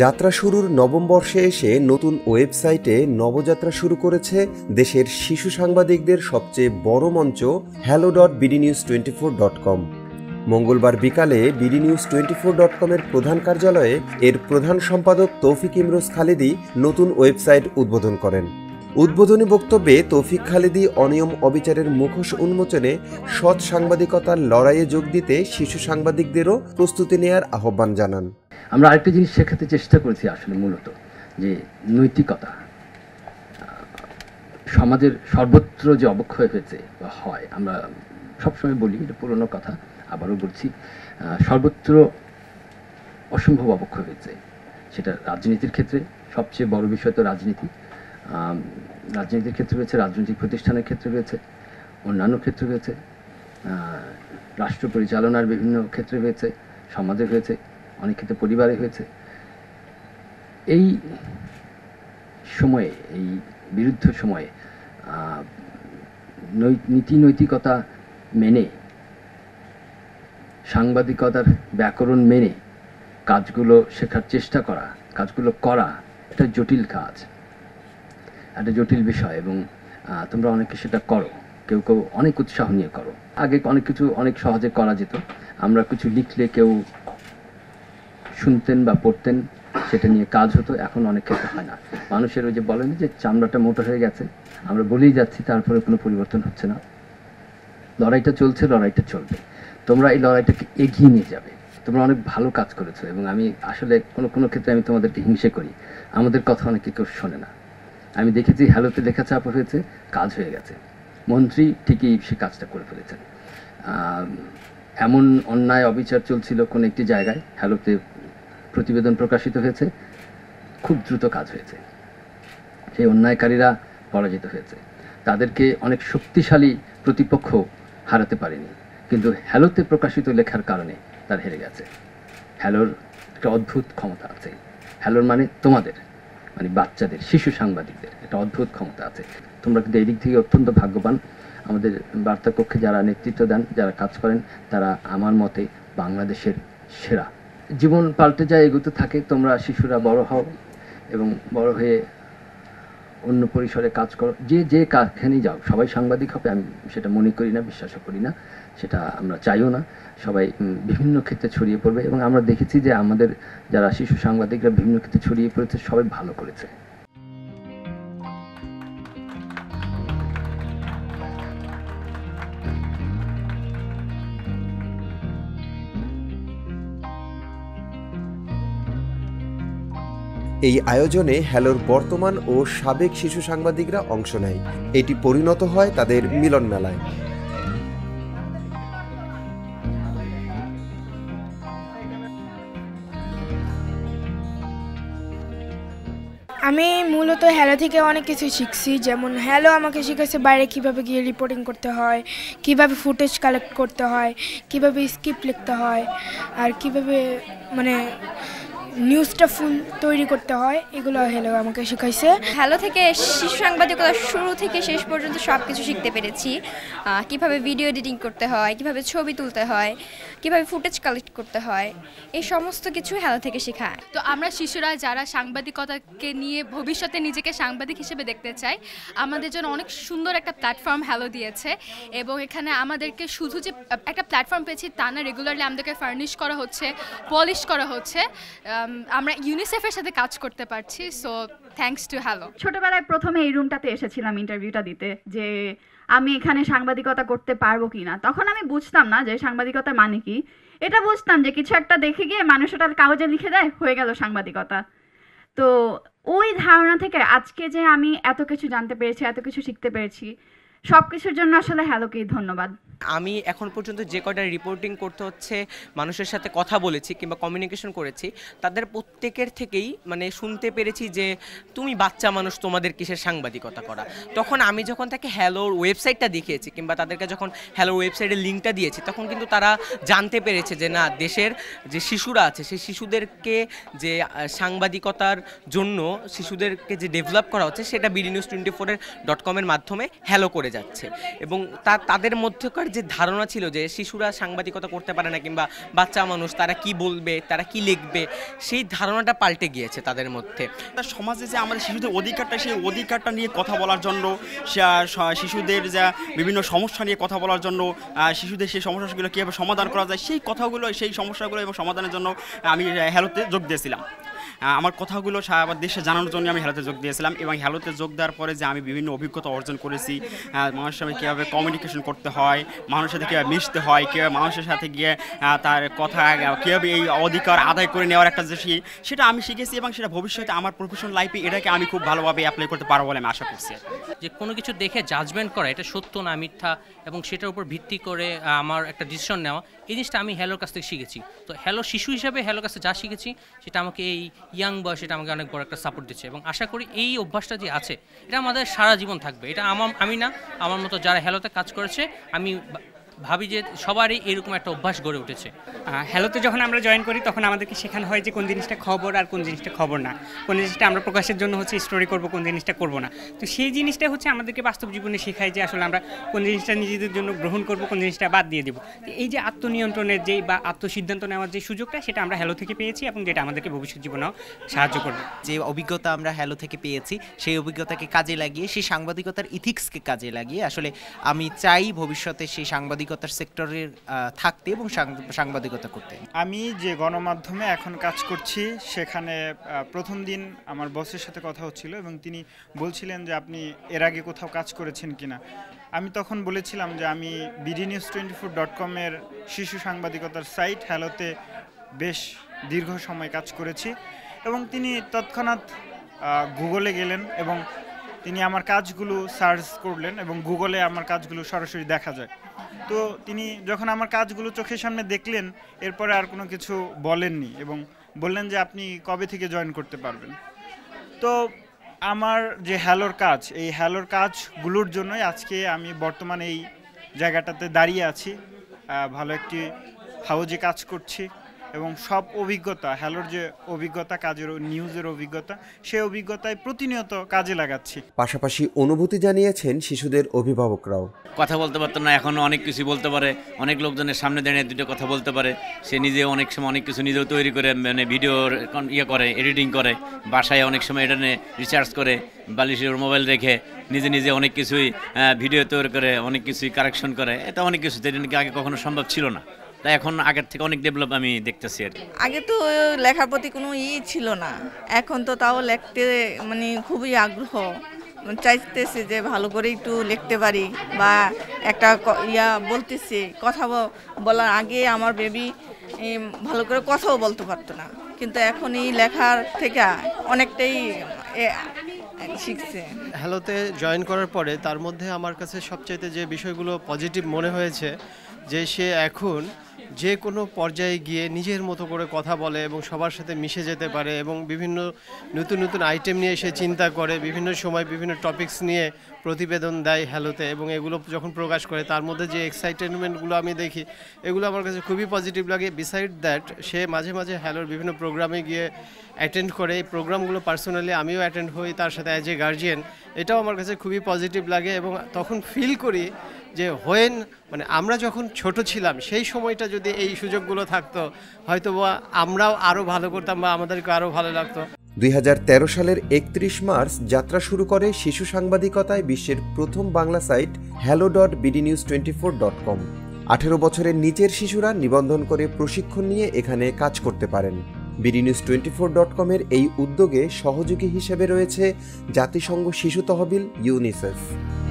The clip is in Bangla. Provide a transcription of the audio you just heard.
যাত্রা শুরুর নবম বর্ষে এসে নতুন ওয়েবসাইটে নবযাত্রা শুরু করেছে দেশের শিশু সাংবাদিকদের সবচেয়ে বড় মঞ্চ hello dot BD news twenty four dot com মঙ্গলবার বিকালে BD news twenty four dot কমের প্রধান কার্যালয়ে এর প্রধান সম্পাদক তৌফিক ইমরোজ খালেদি নতুন ওয়েবসাইট উদ্বোধন করেন উদ্বোধনী বক্তব্যে তৌফিক খালেদি অনিয়ম অবিচারের মুখোশ উন্মোচনে সৎ সাংবাদিকতার লড়াইয়ে যোগ দিতে শিশু সাংবাদিকদেরও প্রস্তুতি নেয়ার আহ্বান জানান আমরা আরেকটা জিনিস শেখাতে চেষ্টা করেছি আসলে মূলত যে নৈতিকতা সমাজের সর্বত্র যে অবক্ষয় হয়েছে বা হয় আমরা সবসময় বলি এটা পুরনো কথা আবারও বলছি সর্বত্র অসম্ভব অবক্ষয় হয়েছে সেটা রাজনীতির ক্ষেত্রে সবচেয়ে বড় বিষয় তো রাজনীতি রাজনীতির ক্ষেত্রে রয়েছে রাজনৈতিক প্রতিষ্ঠানের ক্ষেত্রে রয়েছে অন্যান্য ক্ষেত্রে রয়েছে রাষ্ট্র পরিচালনার বিভিন্ন ক্ষেত্রে রয়েছে সমাজে হয়েছে অনেক ক্ষেত্রে পরিবারে হয়েছে এই সময়ে এই বিরুদ্ধ সময়ে নীতি নৈতিকতা মেনে সাংবাদিকতার ব্যাকরণ মেনে কাজগুলো শেখার চেষ্টা করা কাজগুলো করা এটা জটিল কাজ একটা জটিল বিষয় এবং তোমরা অনেকে সেটা করো কেউ কেউ অনেক উৎসাহ নিয়ে করো আগে অনেক কিছু অনেক সহজে করা যেত আমরা কিছু লিখলে কেউ শুনতেন বা পড়তেন সেটা নিয়ে কাজ হতো এখন অনেক ক্ষেত্রে হয় না মানুষের ওই যে বলেন যে চামড়াটা মোটা হয়ে গেছে আমরা বলেই যাচ্ছি তারপরে কোনো পরিবর্তন হচ্ছে না লড়াইটা চলছে লড়াইটা চলবে তোমরা এই লড়াইটাকে এগিয়ে নিয়ে যাবে তোমরা অনেক ভালো কাজ করেছো এবং আমি আসলে কোনো কোনো ক্ষেত্রে আমি তোমাদেরকে হিংসে করি আমাদের কথা অনেকে কেউ শোনে না আমি দেখেছি হ্যালোতে লেখা চাপ হয়েছে কাজ হয়ে গেছে মন্ত্রী ঠিকই সে কাজটা করে ফেলেছেন এমন অন্যায় অবিচার চলছিল কোনো একটি জায়গায় হ্যালোতে প্রতিবেদন প্রকাশিত হয়েছে খুব দ্রুত কাজ হয়েছে সেই অন্যায়কারীরা পরাজিত হয়েছে তাদেরকে অনেক শক্তিশালী প্রতিপক্ষ হারাতে পারেনি কিন্তু হ্যালোতে প্রকাশিত লেখার কারণে তার হেরে গেছে হ্যালোর একটা অদ্ভুত ক্ষমতা আছে হ্যালোর মানে তোমাদের মানে বাচ্চাদের শিশু সাংবাদিকদের একটা অদ্ভুত ক্ষমতা আছে তোমরা কিন্তু এই দিক থেকে অত্যন্ত ভাগ্যবান আমাদের বার্তা কক্ষে যারা নেতৃত্ব দেন যারা কাজ করেন তারা আমার মতে বাংলাদেশের সেরা জীবন পাল্টে যায় এগুতে থাকে তোমরা শিশুরা বড় হও এবং বড় হয়ে অন্য পরিসরে কাজ করো যে যে কাজখানেই যাও সবাই সাংবাদিক হবে আমি সেটা মনে করি না বিশ্বাসও করি না সেটা আমরা চাইও না সবাই বিভিন্ন ক্ষেত্রে ছড়িয়ে পড়বে এবং আমরা দেখেছি যে আমাদের যারা শিশু সাংবাদিকরা বিভিন্ন ক্ষেত্রে ছড়িয়ে পড়েছে সবাই ভালো করেছে এই আয়োজনে হ্যালোর বর্তমান ও সাবেক শিশু সাংবাদিকরা অংশ নেয় এটি পরিণত হয় তাদের মিলন মেলায় আমি মূলত হ্যালো থেকে অনেক কিছু শিখছি যেমন হ্যালো আমাকে শিখেছে বাইরে কিভাবে গিয়ে রিপোর্টিং করতে হয় কিভাবে ফুটেজ কালেক্ট করতে হয় কিভাবে স্ক্রিপ্ট লিখতে হয় আর কিভাবে মানে নিউজটা ফুল তৈরি করতে হয় এগুলো হ্যালো আমাকে শিখাইছে হ্যালো থেকে শিশু সাংবাদিকতা শুরু থেকে শেষ পর্যন্ত সব কিছু শিখতে পেরেছি কিভাবে ভিডিও এডিটিং করতে হয় কিভাবে ছবি তুলতে হয় কিভাবে ফুটেজ কালেক্ট করতে হয় এই সমস্ত কিছু হ্যালো থেকে শেখায় তো আমরা শিশুরা যারা সাংবাদিকতাকে নিয়ে ভবিষ্যতে নিজেকে সাংবাদিক হিসেবে দেখতে চাই আমাদের জন্য অনেক সুন্দর একটা প্ল্যাটফর্ম হ্যালো দিয়েছে এবং এখানে আমাদেরকে শুধু যে একটা প্ল্যাটফর্ম পেয়েছি তা না রেগুলারলি আমাদেরকে ফার্নিশ করা হচ্ছে পলিশ করা হচ্ছে Um, আমরা ইউনিসেফের সাথে কাজ করতে পারছি সো থ্যাংকস টু হ্যালো ছোটবেলায় প্রথমে এই রুমটাতে এসেছিলাম ইন্টারভিউটা দিতে যে আমি এখানে সাংবাদিকতা করতে পারবো কি না তখন আমি বুঝতাম না যে সাংবাদিকতা মানে কি এটা বুঝতাম যে কিছু একটা দেখে গিয়ে মানুষ ওটা কাগজে লিখে দেয় হয়ে গেল সাংবাদিকতা তো ওই ধারণা থেকে আজকে যে আমি এত কিছু জানতে পেরেছি এত কিছু শিখতে পেরেছি সব কিছুর জন্য আসলে হ্যালোকেই ধন্যবাদ আমি এখন পর্যন্ত যে কয়টা রিপোর্টিং করতে হচ্ছে মানুষের সাথে কথা বলেছি কিংবা কমিউনিকেশন করেছি তাদের প্রত্যেকের থেকেই মানে শুনতে পেরেছি যে তুমি বাচ্চা মানুষ তোমাদের কিসের সাংবাদিকতা করা তখন আমি যখন তাকে হ্যালোর ওয়েবসাইটটা দেখিয়েছি কিংবা তাদেরকে যখন হ্যালোর ওয়েবসাইটের লিঙ্কটা দিয়েছি তখন কিন্তু তারা জানতে পেরেছে যে না দেশের যে শিশুরা আছে সেই শিশুদেরকে যে সাংবাদিকতার জন্য শিশুদেরকে যে ডেভেলপ করা হচ্ছে সেটা বিডি নিউজ টোয়েন্টি ফোরের ডট কমের মাধ্যমে হ্যালো করে যাচ্ছে এবং তা তাদের মধ্যেকার যে ধারণা ছিল যে শিশুরা সাংবাদিকতা করতে পারে না কিংবা বাচ্চা মানুষ তারা কি বলবে তারা কি লিখবে সেই ধারণাটা পাল্টে গিয়েছে তাদের মধ্যে সমাজে যে আমাদের শিশুদের অধিকারটা সেই অধিকারটা নিয়ে কথা বলার জন্য শিশুদের যা বিভিন্ন সমস্যা নিয়ে কথা বলার জন্য শিশুদের সেই সমস্যাগুলো কীভাবে সমাধান করা যায় সেই কথাগুলো সেই সমস্যাগুলো এবং সমাধানের জন্য আমি হেলোতে যোগ দিয়েছিলাম আমার কথাগুলো সারা দেশে জানানোর জন্য আমি হেলোতে যোগ দিয়েছিলাম এবং হেলোতে যোগ দেওয়ার পরে যে আমি বিভিন্ন অভিজ্ঞতা অর্জন করেছি মানুষের সাথে কীভাবে কমিউনিকেশন করতে হয় মানুষের সাথে কীভাবে মিশতে হয় কীভাবে মানুষের সাথে গিয়ে তার কথা কীভাবে এই অধিকার আদায় করে নেওয়ার একটা যে সেটা আমি শিখেছি এবং সেটা ভবিষ্যতে আমার প্রফেশনাল লাইফে এটাকে আমি খুব ভালোভাবে অ্যাপ্লাই করতে পারবো বলে আমি আশা করছি যে কোনো কিছু দেখে জাজমেন্ট করা এটা সত্য না মিথ্যা এবং সেটার উপর ভিত্তি করে আমার একটা ডিসিশন নেওয়া এই জিনিসটা আমি হ্যালোর কাছ থেকে শিখেছি তো হ্যালো শিশু হিসাবে হ্যালোর কাছে যা শিখেছি সেটা আমাকে এই ইয়াং বয়স এটা আমাকে অনেক বড় একটা সাপোর্ট দিচ্ছে এবং আশা করি এই অভ্যাসটা যে আছে এটা আমাদের সারা জীবন থাকবে এটা আমার আমি না আমার মতো যারা হেলোতে কাজ করেছে আমি ভাবি যে সবারই এরকম একটা অভ্যাস গড়ে উঠেছে হ্যালোতে যখন আমরা জয়েন করি তখন আমাদেরকে শেখানো হয় যে কোন জিনিসটা খবর আর কোন জিনিসটা খবর না কোন জিনিসটা আমরা প্রকাশের জন্য হচ্ছে স্টোরি করব কোন জিনিসটা করব না তো সেই জিনিসটা হচ্ছে আমাদেরকে বাস্তব জীবনে শেখায় যে আসলে আমরা কোন জিনিসটা নিজেদের জন্য গ্রহণ করব কোন জিনিসটা বাদ দিয়ে দেবো এই যে আত্মনিয়ন্ত্রণের যে বা আত্মসিদ্ধান্ত নেওয়ার যে সুযোগটা সেটা আমরা হ্যালো থেকে পেয়েছি এবং যেটা আমাদেরকে ভবিষ্যৎ জীবনেও সাহায্য করবে যে অভিজ্ঞতা আমরা হ্যালো থেকে পেয়েছি সেই অভিজ্ঞতাকে কাজে লাগিয়ে সেই সাংবাদিকতার ইথিক্সকে কাজে লাগিয়ে আসলে আমি চাই ভবিষ্যতে সেই সাংবাদিক সাংবাদিকতার সেক্টরে থাকতে এবং সাংবাদিকতা করতে আমি যে গণমাধ্যমে এখন কাজ করছি সেখানে প্রথম দিন আমার বসের সাথে কথা হচ্ছিল এবং তিনি বলছিলেন যে আপনি এর আগে কোথাও কাজ করেছেন কিনা আমি তখন বলেছিলাম যে আমি BD news twenty four dot কমের শিশু সাংবাদিকতার সাইট হ্যালোতে বেশ দীর্ঘ সময় কাজ করেছি এবং তিনি তৎক্ষণাৎ গুগলে গেলেন এবং তিনি আমার কাজগুলো সার্চ করলেন এবং গুগলে আমার কাজগুলো সরাসরি দেখা যায় তো তিনি যখন আমার কাজগুলো চোখের সামনে দেখলেন এরপরে আর কোনো কিছু বলেননি এবং বললেন যে আপনি কবে থেকে জয়েন করতে পারবেন তো আমার যে হ্যালোর কাজ এই হ্যালোর কাজগুলোর জন্যই আজকে আমি বর্তমানে এই জায়গাটাতে দাঁড়িয়ে আছি ভালো একটি হাউজে কাজ করছি এবং সব অভিজ্ঞতা হ্যালোর যে অভিজ্ঞতা কাজের নিউজের অভিজ্ঞতা সেই অভিজ্ঞতায় প্রতিনিয়ত কাজে লাগাচ্ছি পাশাপাশি অনুভূতি জানিয়েছেন শিশুদের অভিভাবকরাও কথা বলতে পারতো না এখন অনেক কিছু বলতে পারে অনেক লোকজনের সামনে দাঁড়িয়ে দুটো কথা বলতে পারে সে নিজে অনেক সময় অনেক কিছু নিজেও তৈরি করে মানে ভিডিও ইয়ে করে এডিটিং করে বাসায় অনেক সময় এটা নিয়ে রিচার্জ করে বালিশের মোবাইল রেখে নিজে নিজে অনেক কিছুই ভিডিও তৈরি করে অনেক কিছুই কারেকশন করে এটা অনেক কিছু যেটা নাকি আগে কখনো সম্ভব ছিল না তাই এখন আগের থেকে অনেক ডেভেলপ আমি দেখতেছি আর আগে তো লেখার প্রতি কোনো ই ছিল না এখন তো তাও লিখতে মানে খুবই আগ্রহ চাইতেছি যে ভালো করে একটু লিখতে পারি বা একটা ইয়া বলতেছি কথা বলার আগে আমার বেবি ভালো করে কথাও বলতে পারতো না কিন্তু এখন এই লেখার থেকে অনেকটাই শিখছে হ্যালোতে জয়েন করার পরে তার মধ্যে আমার কাছে সবচাইতে যে বিষয়গুলো পজিটিভ মনে হয়েছে যে সে এখন যে কোনো পর্যায়ে গিয়ে নিজের মতো করে কথা বলে এবং সবার সাথে মিশে যেতে পারে এবং বিভিন্ন নতুন নতুন আইটেম নিয়ে সে চিন্তা করে বিভিন্ন সময় বিভিন্ন টপিকস নিয়ে প্রতিবেদন দেয় হ্যালোতে এবং এগুলো যখন প্রকাশ করে তার মধ্যে যে এক্সাইটেনমেন্টগুলো আমি দেখি এগুলো আমার কাছে খুবই পজিটিভ লাগে বিসাইড দ্যাট সে মাঝে মাঝে হ্যালোর বিভিন্ন প্রোগ্রামে গিয়ে অ্যাটেন্ড করে এই প্রোগ্রামগুলো পার্সোনালি আমিও অ্যাটেন্ড হই তার সাথে অ্যাজ এ গার্জিয়ান এটাও আমার কাছে খুবই পজিটিভ লাগে এবং তখন ফিল করি যে হোয়েন মানে আমরা যখন ছোট ছিলাম সেই সময়টা যদি এই সুযোগগুলো থাকতো হয়তো বা আমরাও আরও ভালো করতাম বা আমাদেরকে আরও ভালো লাগতো দুই সালের একত্রিশ মার্চ যাত্রা শুরু করে শিশু সাংবাদিকতায় বিশ্বের প্রথম Bangla site hello dot BD news twenty four dot com আঠেরো বছরের নিচের শিশুরা নিবন্ধন করে প্রশিক্ষণ নিয়ে এখানে কাজ করতে পারেন BD news twenty four dot কমের এই উদ্যোগে সহযোগী হিসেবে রয়েছে জাতিসংঘ শিশু তহবিল ইউনিসেফ